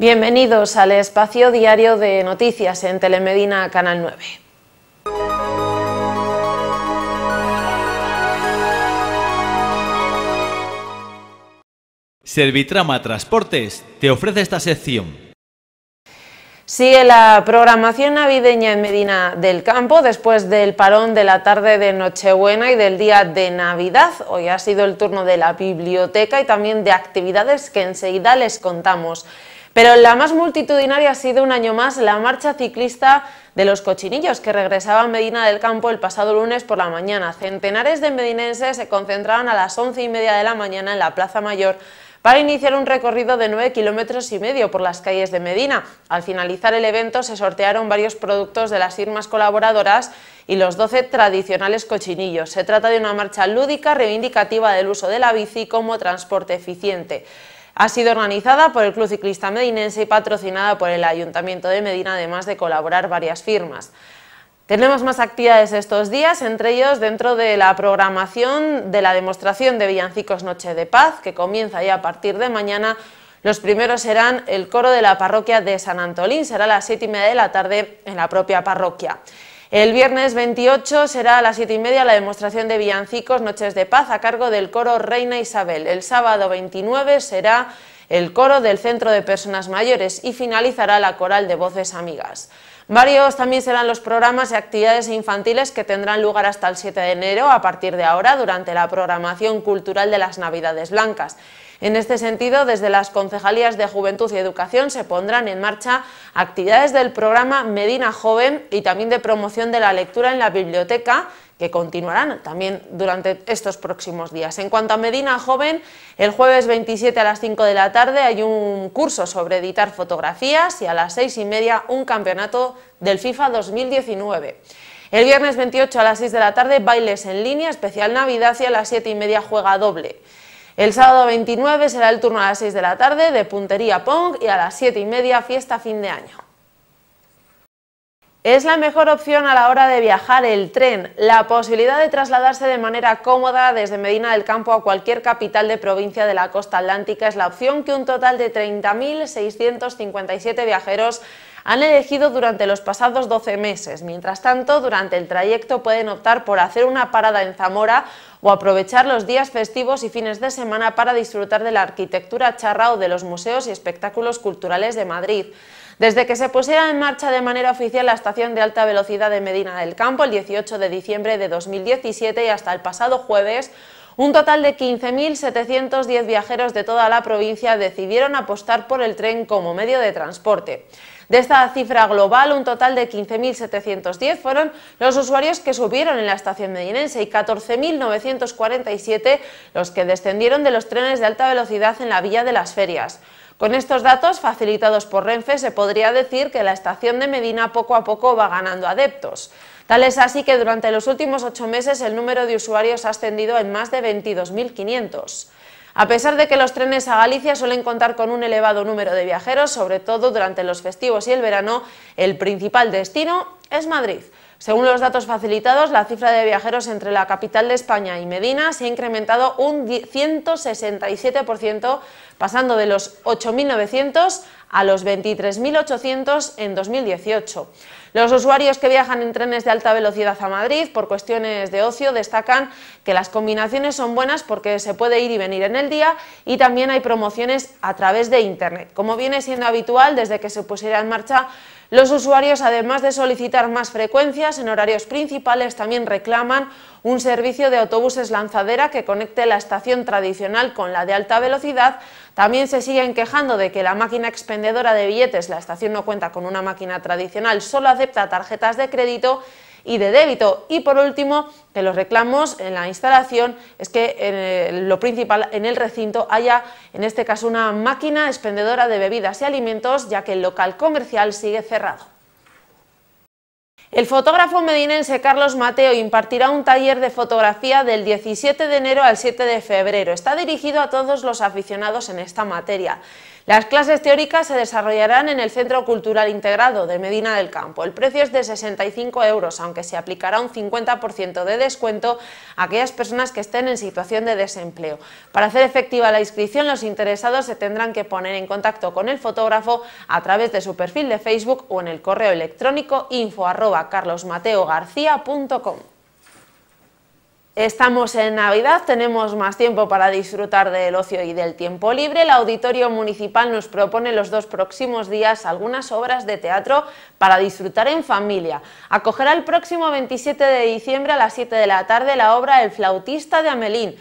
Bienvenidos al espacio diario de noticias en Telemedina Canal 9. Servitrama Transportes te ofrece esta sección. Sigue la programación navideña en Medina del Campo después del parón de la tarde de Nochebuena y del día de Navidad. Hoy ha sido el turno de la biblioteca y también de actividades que enseguida les contamos. Pero la más multitudinaria ha sido un año más la marcha ciclista de los cochinillos que regresaba a Medina del Campo el pasado lunes por la mañana. Centenares de medinenses se concentraban a las once y media de la mañana en la Plaza Mayor para iniciar un recorrido de 9 kilómetros y medio por las calles de Medina. Al finalizar el evento se sortearon varios productos de las firmas colaboradoras y los 12 tradicionales cochinillos. Se trata de una marcha lúdica reivindicativa del uso de la bici como transporte eficiente. Ha sido organizada por el Club Ciclista Medinense y patrocinada por el Ayuntamiento de Medina, además de colaborar varias firmas. Tenemos más actividades estos días, entre ellos dentro de la programación de la demostración de Villancicos Noche de Paz, que comienza ya a partir de mañana. Los primeros serán el coro de la parroquia de San Antolín, será a las 7 y media de la tarde en la propia parroquia. El viernes 28 será a las 7 y media la demostración de villancicos Noches de Paz a cargo del coro Reina Isabel. El sábado 29 será el coro del Centro de Personas Mayores y finalizará la coral de Voces Amigas. Varios también serán los programas y actividades infantiles que tendrán lugar hasta el 7 de enero a partir de ahora durante la programación cultural de las Navidades Blancas. En este sentido, desde las concejalías de Juventud y Educación se pondrán en marcha actividades del programa Medina Joven y también de promoción de la lectura en la biblioteca que continuarán también durante estos próximos días. En cuanto a Medina Joven, el jueves 27 a las 5 de la tarde hay un curso sobre editar fotografías y a las 6 y media un campeonato del FIFA 2019. El viernes 28 a las 6 de la tarde, bailes en línea, especial Navidad y a las 7 y media juega doble. El sábado 29 será el turno a las 6 de la tarde de Puntería Pong y a las 7 y media fiesta fin de año. Es la mejor opción a la hora de viajar el tren. La posibilidad de trasladarse de manera cómoda desde Medina del Campo a cualquier capital de provincia de la costa atlántica es la opción que un total de 30.657 viajeros han elegido durante los pasados 12 meses. Mientras tanto, durante el trayecto pueden optar por hacer una parada en Zamora o aprovechar los días festivos y fines de semana para disfrutar de la arquitectura charra o de los museos y espectáculos culturales de Madrid. Desde que se pusiera en marcha de manera oficial la estación de alta velocidad de Medina del Campo el 18 de diciembre de 2017 y hasta el pasado jueves, un total de 15.710 viajeros de toda la provincia decidieron apostar por el tren como medio de transporte. De esta cifra global, un total de 15.710 fueron los usuarios que subieron en la estación medinense y 14.947 los que descendieron de los trenes de alta velocidad en la vía de las ferias. Con estos datos facilitados por Renfe se podría decir que la estación de Medina poco a poco va ganando adeptos. Tal es así que durante los últimos ocho meses el número de usuarios ha ascendido en más de 22.500. A pesar de que los trenes a Galicia suelen contar con un elevado número de viajeros, sobre todo durante los festivos y el verano, el principal destino es Madrid. Según los datos facilitados, la cifra de viajeros entre la capital de España y Medina se ha incrementado un 167%, pasando de los 8.900 a los 23.800 en 2018. Los usuarios que viajan en trenes de alta velocidad a Madrid por cuestiones de ocio destacan que las combinaciones son buenas porque se puede ir y venir en el día y también hay promociones a través de Internet, como viene siendo habitual desde que se pusiera en marcha los usuarios, además de solicitar más frecuencias en horarios principales, también reclaman un servicio de autobuses lanzadera que conecte la estación tradicional con la de alta velocidad. También se siguen quejando de que la máquina expendedora de billetes, la estación no cuenta con una máquina tradicional, solo acepta tarjetas de crédito y de débito. Y por último, que los reclamos en la instalación es que eh, lo principal en el recinto haya, en este caso, una máquina expendedora de bebidas y alimentos, ya que el local comercial sigue cerrado. El fotógrafo medinense Carlos Mateo impartirá un taller de fotografía del 17 de enero al 7 de febrero. Está dirigido a todos los aficionados en esta materia. Las clases teóricas se desarrollarán en el Centro Cultural Integrado de Medina del Campo. El precio es de 65 euros, aunque se aplicará un 50% de descuento a aquellas personas que estén en situación de desempleo. Para hacer efectiva la inscripción, los interesados se tendrán que poner en contacto con el fotógrafo a través de su perfil de Facebook o en el correo electrónico info carlosmateogarcia.com carlosmateogarcía.com. Estamos en Navidad, tenemos más tiempo para disfrutar del ocio y del tiempo libre. El Auditorio Municipal nos propone los dos próximos días algunas obras de teatro para disfrutar en familia. Acogerá el próximo 27 de diciembre a las 7 de la tarde la obra El flautista de Amelín.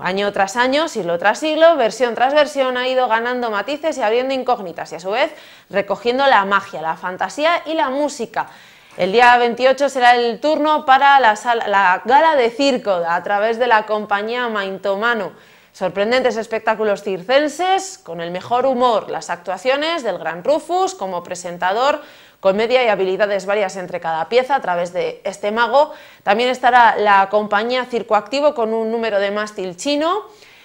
Año tras año, siglo tras siglo, versión tras versión ha ido ganando matices y abriendo incógnitas y a su vez recogiendo la magia, la fantasía y la música. El día 28 será el turno para la, gala de circo a través de la compañía Maintomano. Sorprendentes espectáculos circenses, con el mejor humor, las actuaciones del Gran Rufus como presentador, comedia y habilidades varias entre cada pieza a través de este mago. También estará la compañía Circo Activo con un número de mástil chino,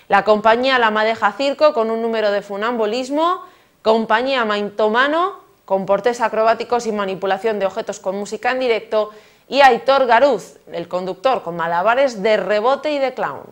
la compañía La Madeja Circo con un número de funambulismo, compañía Maintomano con portes acrobáticos y manipulación de objetos con música en directo, y Aitor Garuz, el conductor, con malabares de rebote y de clown.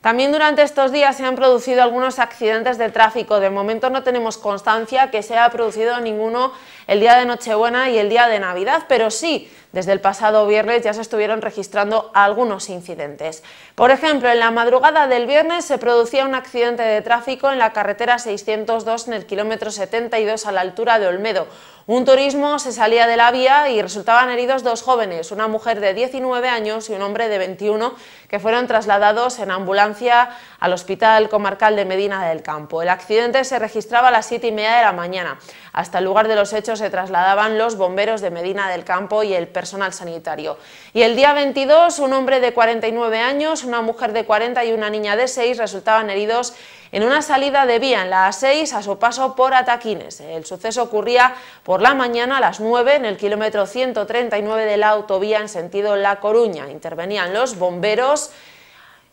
También durante estos días se han producido algunos accidentes de tráfico. De momento no tenemos constancia que se haya producido ninguno el día de Nochebuena y el día de Navidad, pero sí desde el pasado viernes ya se estuvieron registrando algunos incidentes. Por ejemplo, en la madrugada del viernes se producía un accidente de tráfico en la carretera 602 en el kilómetro 72 a la altura de Olmedo. Un turismo se salía de la vía y resultaban heridos dos jóvenes, una mujer de 19 años y un hombre de 21, que fueron trasladados en ambulancia al Hospital Comarcal de Medina del Campo. El accidente se registraba a las 7 y media de la mañana. Hasta el lugar de los hechos se trasladaban los bomberos de Medina del Campo y el personal sanitario. Y el día 22, un hombre de 49 años, una mujer de 40 y una niña de 6 resultaban heridos en una salida de vía en la A6 a su paso por Ataquines. El suceso ocurría por la mañana a las 9 en el kilómetro 139 de la autovía en sentido La Coruña. Intervenían los bomberos.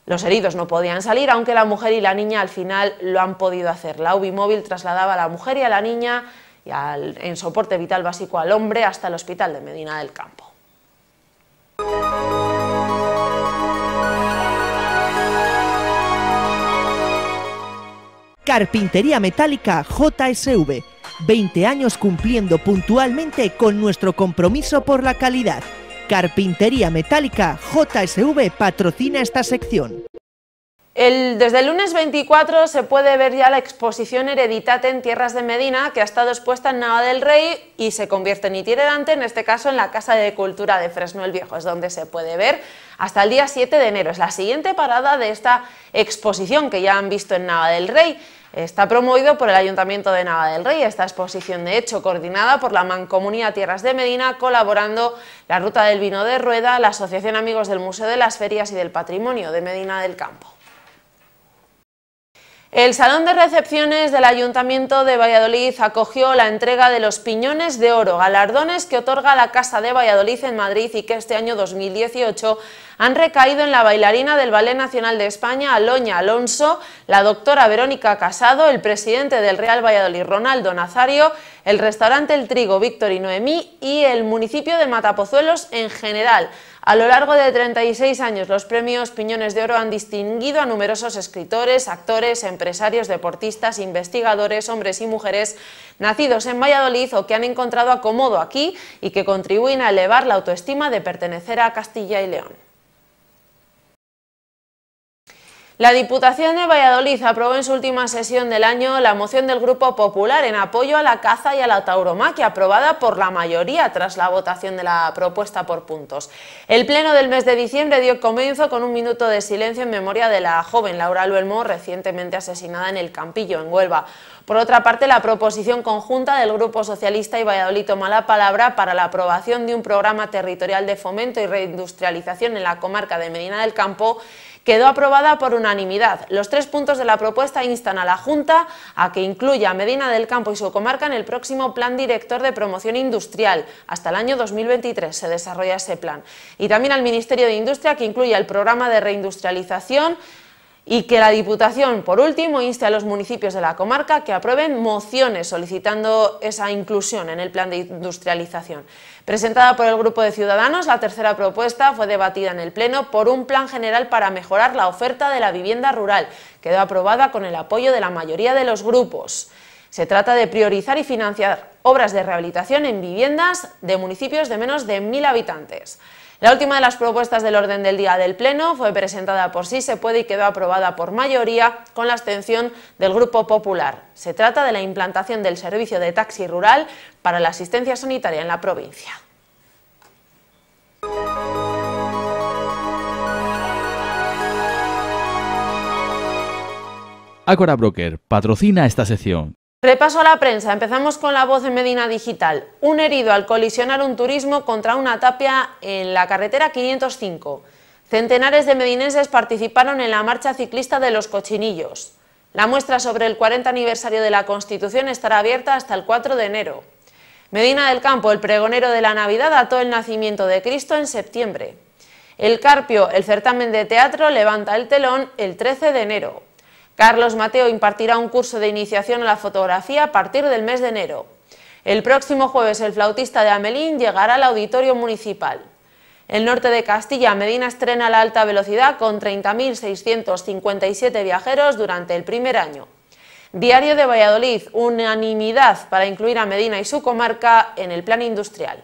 Los heridos no podían salir, aunque la mujer y la niña al final lo han podido hacer. La UBI móvil trasladaba a la mujer y a la niña y en soporte vital básico al hombre hasta el Hospital de Medina del Campo. Carpintería Metálica JSV, 20 años cumpliendo puntualmente con nuestro compromiso por la calidad. Carpintería Metálica JSV patrocina esta sección desde el lunes 24 se puede ver ya la exposición Hereditate en Tierras de Medina, que ha estado expuesta en Nava del Rey y se convierte en itinerante, en este caso en la Casa de Cultura de Fresno el Viejo, es donde se puede ver hasta el día 7 de enero. Es la siguiente parada de esta exposición que ya han visto en Nava del Rey. Está promovido por el Ayuntamiento de Nava del Rey, esta exposición de hecho coordinada por la Mancomunidad Tierras de Medina, colaborando la Ruta del Vino de Rueda, la Asociación Amigos del Museo de las Ferias y del Patrimonio de Medina del Campo. El Salón de Recepciones del Ayuntamiento de Valladolid acogió la entrega de los Piñones de Oro, galardones que otorga la Casa de Valladolid en Madrid y que este año 2018 han recaído en la bailarina del Ballet Nacional de España, Aloña Alonso, la doctora Verónica Casado, el presidente del Real Valladolid, Ronaldo Nazario, el restaurante El Trigo, Víctor y Noemí, y el municipio de Matapozuelos en general. A lo largo de 36 años, los premios Piñones de Oro han distinguido a numerosos escritores, actores, empresarios, deportistas, investigadores, hombres y mujeres nacidos en Valladolid o que han encontrado acomodo aquí y que contribuyen a elevar la autoestima de pertenecer a Castilla y León. La Diputación de Valladolid aprobó en su última sesión del año la moción del Grupo Popular en apoyo a la caza y a la tauromaquia, aprobada por la mayoría tras la votación de la propuesta por puntos. El pleno del mes de diciembre dio comienzo con un minuto de silencio en memoria de la joven Laura Luelmo, recientemente asesinada en el Campillo, en Huelva. Por otra parte, la proposición conjunta del Grupo Socialista y Valladolid toma la palabra para la aprobación de un programa territorial de fomento y reindustrialización en la comarca de Medina del Campo quedó aprobada por unanimidad. Los tres puntos de la propuesta instan a la Junta a que incluya a Medina del Campo y su comarca en el próximo Plan Director de Promoción Industrial. Hasta el año 2023 se desarrolla ese plan. Y también al Ministerio de Industria que incluya el programa de reindustrialización y que la Diputación, por último, inste a los municipios de la comarca que aprueben mociones solicitando esa inclusión en el plan de industrialización. Presentada por el Grupo de Ciudadanos, la tercera propuesta fue debatida en el Pleno por un plan general para mejorar la oferta de la vivienda rural. Quedó aprobada con el apoyo de la mayoría de los grupos. Se trata de priorizar y financiar obras de rehabilitación en viviendas de municipios de menos de mil habitantes. La última de las propuestas del orden del día del Pleno fue presentada por Sí se puede y quedó aprobada por mayoría con la abstención del Grupo Popular. Se trata de la implantación del servicio de taxi rural para la asistencia sanitaria en la provincia. Acora Broker patrocina esta sección. Repaso a la prensa. Empezamos con la voz de Medina Digital. Un herido al colisionar un turismo contra una tapia en la carretera 505. Centenares de medinenses participaron en la marcha ciclista de los cochinillos. La muestra sobre el 40 aniversario de la Constitución estará abierta hasta el 4 de enero. Medina del Campo, el pregonero de la Navidad, ató el nacimiento de Cristo en septiembre. El Carpio, el certamen de teatro, levanta el telón el 13 de enero. Carlos Mateo impartirá un curso de iniciación a la fotografía a partir del mes de enero. El próximo jueves el flautista de Amelín llegará al auditorio municipal. El norte de Castilla, Medina estrena la alta velocidad con 30.657 viajeros durante el primer año. Diario de Valladolid, unanimidad para incluir a Medina y su comarca en el plan industrial.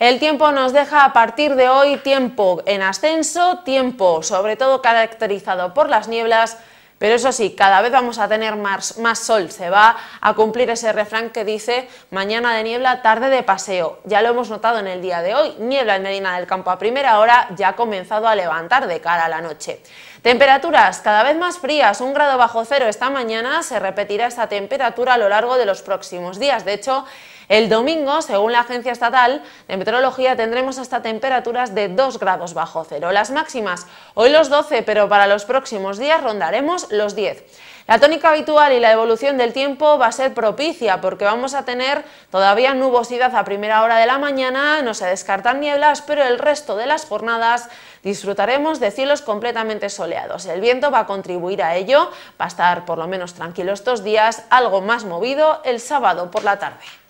El tiempo nos deja a partir de hoy tiempo en ascenso, tiempo sobre todo caracterizado por las nieblas, pero eso sí, cada vez vamos a tener más, sol, se va a cumplir ese refrán que dice mañana de niebla, tarde de paseo. Ya lo hemos notado en el día de hoy, niebla en Medina del Campo a primera hora ya ha comenzado a levantar de cara a la noche. Temperaturas cada vez más frías, un grado bajo cero esta mañana, se repetirá esta temperatura a lo largo de los próximos días. De hecho, el domingo, según la Agencia Estatal de Meteorología, tendremos hasta temperaturas de 2 grados bajo cero. Las máximas, hoy los 12, pero para los próximos días rondaremos los 10. La tónica habitual y la evolución del tiempo va a ser propicia porque vamos a tener todavía nubosidad a primera hora de la mañana, no se descartan nieblas, pero el resto de las jornadas disfrutaremos de cielos completamente soleados. El viento va a contribuir a ello, va a estar por lo menos tranquilo estos días, algo más movido el sábado por la tarde.